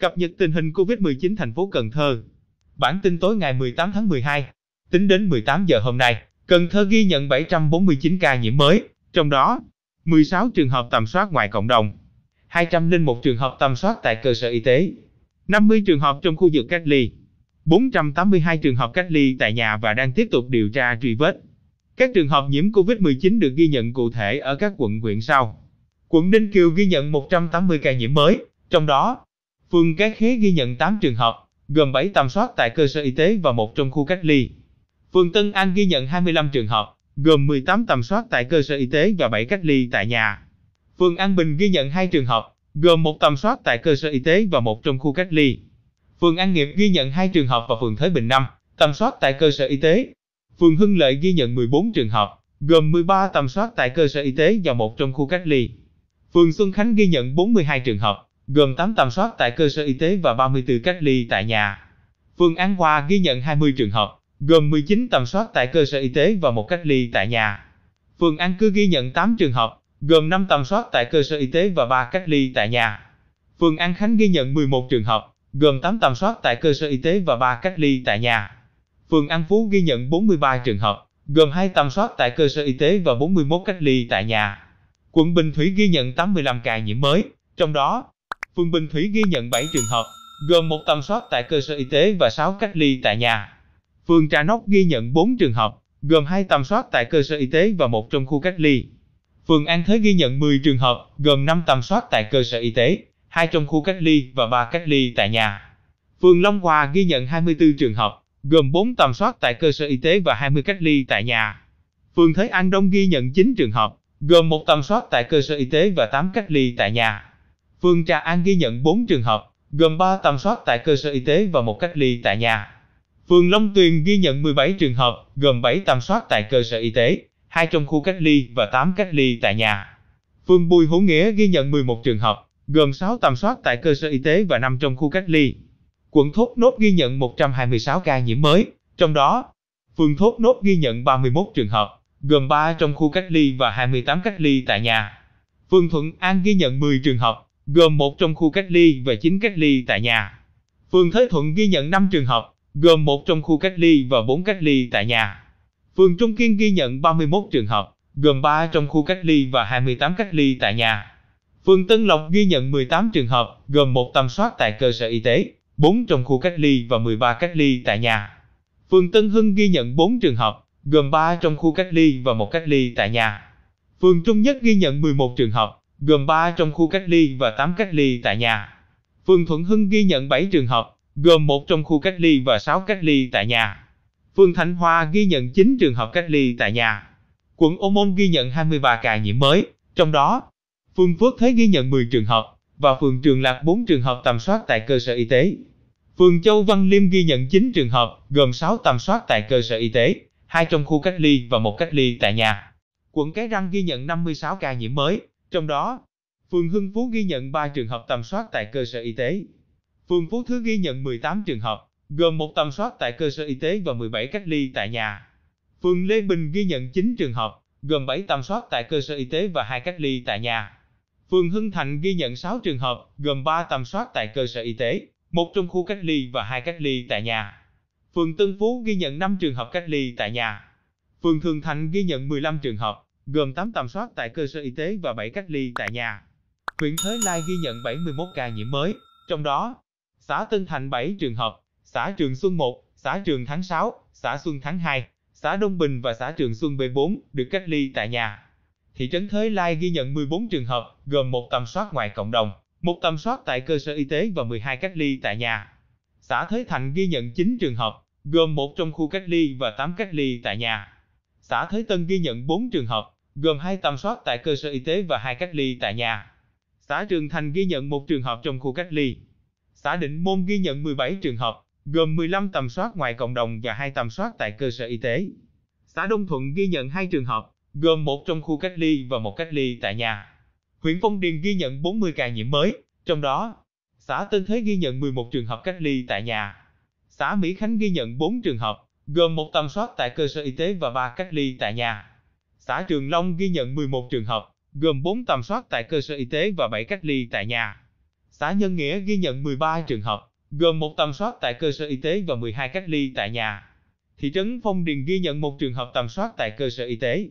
Cập nhật tình hình COVID-19 thành phố Cần Thơ. Bản tin tối ngày 18 tháng 12. Tính đến 18 giờ hôm nay, Cần Thơ ghi nhận 749 ca nhiễm mới, trong đó 16 trường hợp tầm soát ngoài cộng đồng, 201 trường hợp tầm soát tại cơ sở y tế, 50 trường hợp trong khu vực cách ly, 482 trường hợp cách ly tại nhà và đang tiếp tục điều tra truy vết. Các trường hợp nhiễm COVID-19 được ghi nhận cụ thể ở các quận huyện sau. Quận Ninh Kiều ghi nhận 180 ca nhiễm mới, trong đó Phường Cát Khế ghi nhận 8 trường hợp, gồm 7 tầm soát tại cơ sở y tế và một trong khu cách ly. Phường Tân An ghi nhận 25 trường hợp, gồm 18 tầm soát tại cơ sở y tế và 7 cách ly tại nhà. Phường An Bình ghi nhận 2 trường hợp, gồm một tầm soát tại cơ sở y tế và một trong khu cách ly. Phường An Nghiệp ghi nhận 2 trường hợp và phường Thới Bình 5, tầm soát tại cơ sở y tế. Phường Hưng Lợi ghi nhận 14 trường hợp, gồm 13 tầm soát tại cơ sở y tế và một trong khu cách ly. Phường Xuân Khánh ghi nhận 42 trường hợp, gồm 8 tầm soát tại cơ sở y tế và 34 cách ly tại nhà. Phường An Hoa ghi nhận 20 trường hợp, gồm 19 tầm soát tại cơ sở y tế và một cách ly tại nhà. Phường An Cư ghi nhận 8 trường hợp, gồm 5 tầm soát tại cơ sở y tế và 3 cách ly tại nhà. Phường An Khánh ghi nhận 11 trường hợp, gồm 8 tầm soát tại cơ sở y tế và 3 cách ly tại nhà. Phường An Phú ghi nhận 43 trường hợp, gồm 2 tầm soát tại cơ sở y tế và 41 cách ly tại nhà. Quận Bình Thủy ghi nhận 85 ca nhiễm mới, trong đó phường Bình Thủy ghi nhận 7 trường hợp, gồm một tầm soát tại cơ sở y tế và 6 cách ly tại nhà. Phường Trà Nóc ghi nhận 4 trường hợp, gồm 2 tầm soát tại cơ sở y tế và một trong khu cách ly. Phường An Thới ghi nhận 10 trường hợp, gồm 5 tầm soát tại cơ sở y tế, 2 trong khu cách ly và 3 cách ly tại nhà. Phường Long Hòa ghi nhận 24 trường hợp, gồm 4 tầm soát tại cơ sở y tế và 20 cách ly tại nhà. Phường Thới An Đông ghi nhận 9 trường hợp, gồm 1 tầm soát tại cơ sở y tế và 8 cách ly tại nhà phường Trà An ghi nhận 4 trường hợp, gồm 3 tầm soát tại cơ sở y tế và một cách ly tại nhà. Phường Long Tuyền ghi nhận 17 trường hợp, gồm 7 tầm soát tại cơ sở y tế, 2 trong khu cách ly và 8 cách ly tại nhà. Phường Bùi Hữu Nghĩa ghi nhận 11 trường hợp, gồm 6 tầm soát tại cơ sở y tế và 5 trong khu cách ly. Quận Thốt Nốt ghi nhận 126 ca nhiễm mới, trong đó, phường Thốt Nốt ghi nhận 31 trường hợp, gồm 3 trong khu cách ly và 28 cách ly tại nhà. Phường Thuận An ghi nhận 10 trường hợp, gồm một trong khu cách ly và chín cách ly tại nhà. Phường Thới Thuận ghi nhận 5 trường hợp, gồm một trong khu cách ly và 4 cách ly tại nhà. Phường Trung Kiên ghi nhận 31 trường hợp, gồm 3 trong khu cách ly và 28 cách ly tại nhà. Phường Tân Lộc ghi nhận 18 trường hợp, gồm một tầm soát tại cơ sở y tế, 4 trong khu cách ly và 13 cách ly tại nhà. Phường Tân Hưng ghi nhận 4 trường hợp, gồm 3 trong khu cách ly và một cách ly tại nhà. Phường Trung Nhất ghi nhận 11 trường hợp, gồm 3 trong khu cách ly và 8 cách ly tại nhà. Phường Thuận Hưng ghi nhận 7 trường hợp, gồm 1 trong khu cách ly và 6 cách ly tại nhà. Phường Thanh Hoa ghi nhận 9 trường hợp cách ly tại nhà. Quận Ô Môn ghi nhận 23 ca nhiễm mới, trong đó, phường Phước Thế ghi nhận 10 trường hợp và phường Trường Lạc 4 trường hợp tầm soát tại cơ sở y tế. Phường Châu Văn Liêm ghi nhận 9 trường hợp, gồm 6 tầm soát tại cơ sở y tế, 2 trong khu cách ly và 1 cách ly tại nhà. Quận Cái Răng ghi nhận 56 ca nhiễm mới, trong đó, phường Hưng Phú ghi nhận 3 trường hợp tầm soát tại cơ sở y tế. Phường Phú Thứ ghi nhận 18 trường hợp, gồm một tầm soát tại cơ sở y tế và 17 cách ly tại nhà. Phường Lê Bình ghi nhận 9 trường hợp, gồm 7 tầm soát tại cơ sở y tế và 2 cách ly tại nhà. Phường Hưng Thạnh ghi nhận 6 trường hợp, gồm 3 tầm soát tại cơ sở y tế, một trong khu cách ly và 2 cách ly tại nhà. Phường Tân Phú ghi nhận 5 trường hợp cách ly tại nhà. Phường Thường Thạnh ghi nhận 15 trường hợp, gồm 8 tầm soát tại cơ sở y tế và 7 cách ly tại nhà. Huyện Thới Lai ghi nhận 71 ca nhiễm mới, trong đó xã Tân Thành 7 trường hợp, xã Trường Xuân 1, xã Trường Tháng 6, xã Xuân Tháng 2, xã Đông Bình và xã Trường Xuân B4 được cách ly tại nhà. Thị trấn Thới Lai ghi nhận 14 trường hợp, gồm một tầm soát ngoài cộng đồng, một tầm soát tại cơ sở y tế và 12 cách ly tại nhà. Xã Thới Thành ghi nhận 9 trường hợp, gồm một trong khu cách ly và 8 cách ly tại nhà. Xã Thới Tân ghi nhận 4 trường hợp, gồm hai tầm soát tại cơ sở y tế và hai cách ly tại nhà. Xã Trường Thành ghi nhận một trường hợp trong khu cách ly. Xã Định Môn ghi nhận 17 trường hợp, gồm 15 tầm soát ngoài cộng đồng và hai tầm soát tại cơ sở y tế. Xã Đông Thuận ghi nhận hai trường hợp, gồm một trong khu cách ly và một cách ly tại nhà. Huyện Phong Điền ghi nhận 40 ca nhiễm mới, trong đó, xã Tân Thế ghi nhận 11 trường hợp cách ly tại nhà. Xã Mỹ Khánh ghi nhận 4 trường hợp, gồm một tầm soát tại cơ sở y tế và ba cách ly tại nhà. Xã Trường Long ghi nhận 11 trường hợp, gồm 4 tầm soát tại cơ sở y tế và 7 cách ly tại nhà. Xã Nhân Nghĩa ghi nhận 13 trường hợp, gồm 1 tầm soát tại cơ sở y tế và 12 cách ly tại nhà. Thị trấn Phong Điền ghi nhận 1 trường hợp tầm soát tại cơ sở y tế.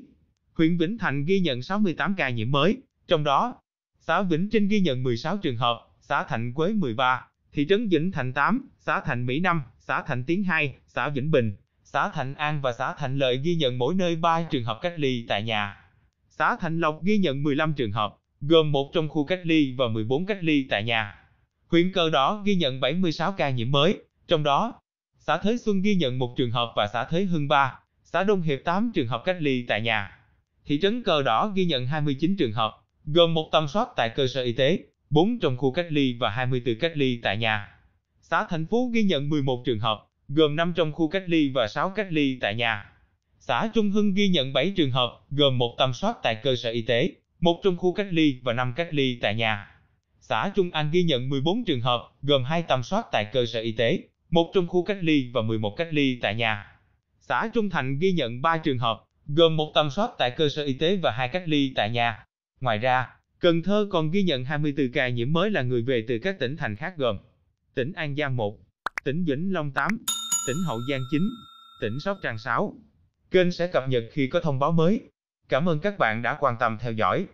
Huyện Vĩnh Thạnh ghi nhận 68 ca nhiễm mới, trong đó, xã Vĩnh Trinh ghi nhận 16 trường hợp, xã Thạnh Quế 13, thị trấn Vĩnh Thạnh 8, xã Thạnh Mỹ 5, xã Thạnh Tiến 2, xã Vĩnh Bình Xã Thạnh An và xã Thạnh Lợi ghi nhận mỗi nơi 3 trường hợp cách ly tại nhà. Xã Thạnh Lộc ghi nhận 15 trường hợp, gồm một trong khu cách ly và 14 cách ly tại nhà. Huyện Cờ Đỏ ghi nhận 76 ca nhiễm mới, trong đó, xã Thới Xuân ghi nhận một trường hợp và xã Thới Hưng 3, xã Đông Hiệp 8 trường hợp cách ly tại nhà. Thị trấn Cờ Đỏ ghi nhận 29 trường hợp, gồm một tầm soát tại cơ sở y tế, 4 trong khu cách ly và 24 cách ly tại nhà. Xã Thành Phú ghi nhận 11 trường hợp, gồm 5 trong khu cách ly và 6 cách ly tại nhà. Xã Trung Hưng ghi nhận 7 trường hợp, gồm một tầm soát tại cơ sở y tế, một trong khu cách ly và 5 cách ly tại nhà. Xã Trung An ghi nhận 14 trường hợp, gồm 2 tầm soát tại cơ sở y tế, một trong khu cách ly và 11 cách ly tại nhà. Xã Trung Thành ghi nhận 3 trường hợp, gồm một tầm soát tại cơ sở y tế và 2 cách ly tại nhà. Ngoài ra, Cần Thơ còn ghi nhận 24 ca nhiễm mới là người về từ các tỉnh thành khác gồm tỉnh An Giang 1, tỉnh Vĩnh Long 8, tỉnh Hậu Giang 9, tỉnh Sóc Trăng 6. Kênh sẽ cập nhật khi có thông báo mới. Cảm ơn các bạn đã quan tâm theo dõi.